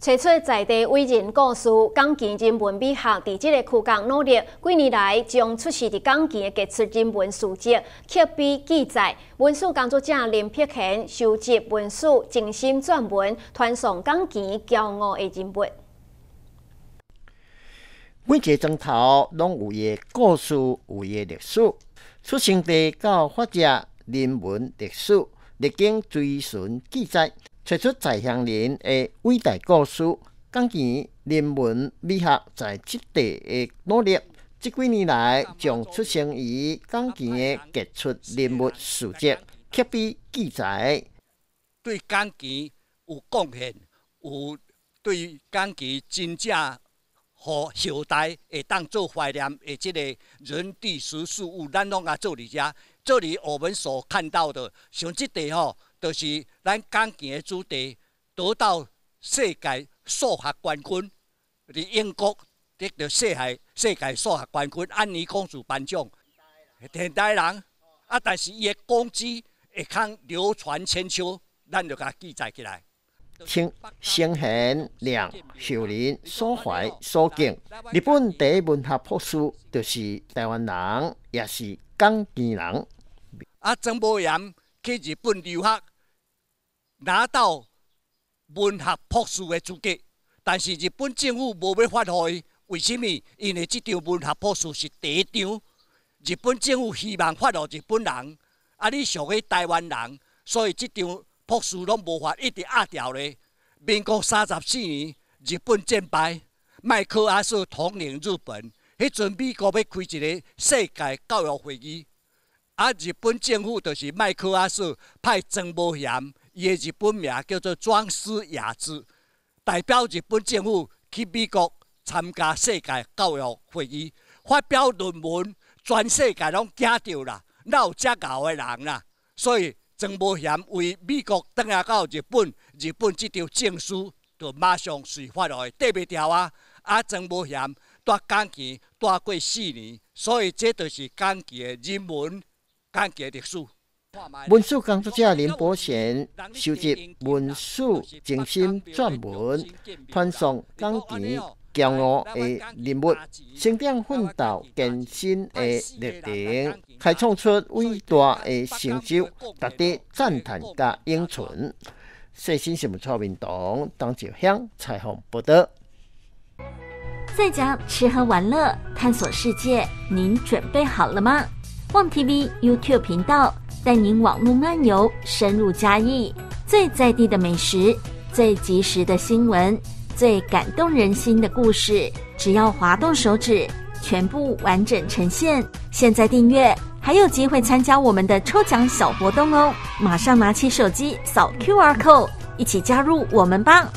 找出在地伟人故事，钢琴人文美学，地这个区港努力。几年来，将出事的冈崎的杰出人文事迹刻碑记载。文书工作者林碧贤收集文书，精心撰文，传送钢琴骄傲的人物。每一个钟头，拢有故事，有历史，出生地到发展，人文历史，历经追寻记载。说出在乡人的伟大故事，讲崎人文美学在即地的努力，即几年来，将出生于冈崎的杰出人物事迹刻碑记载。对冈崎有贡献，有对冈崎真正和后代会当做怀念的即个人地时事物，咱拢也做伫遮。这里我们所看到的，像即地吼。就是咱钢琴的主题得到世界数学冠军，伫英国得到世界世界数学冠军安妮公主颁奖。现代人，啊，但是伊的功绩会通流传千秋，咱就甲记载起来。清、星贤、亮、秀人所怀所敬，日本第一文学博士，就是台湾人，也是钢琴人。啊，曾波洋去日本留学。拿到文学博士的资格，但是日本政府无要发予伊，为甚物？因为这张文学博士是第一张，日本政府希望发予日本人，啊，你属于台湾人，所以这张博士拢无法一直压掉的。民国三十四年，日本战败，麦克阿瑟统领日本，迄阵美国要开一个世界教育会议，啊，日本政府就是麦克阿瑟派曾宝贤。伊诶日本名叫做庄司雅子，代表日本政府去美国参加世界教育会议，发表论文，全世界拢惊着啦，有遮厚诶人啦。所以庄博贤为美国等啊到日本，日本即条证书就马上随发落去，得袂着啊！啊，庄博贤带钢剑带过四年，所以这就是钢剑诶人文，钢诶历史。文书工作者林伯贤收集文书精心撰文、推送当地骄傲的人物、成长奋斗艰辛的历程，开创出伟大的成就，值得赞叹加英存。细心什么错？运动当酒香，彩虹不得。在家吃喝玩乐，探索世界，您准备好了吗？望 TV YouTube 频道。带您网络漫游，深入嘉义最在地的美食、最及时的新闻、最感动人心的故事，只要滑动手指，全部完整呈现。现在订阅还有机会参加我们的抽奖小活动哦！马上拿起手机扫 QR code，一起加入我们吧！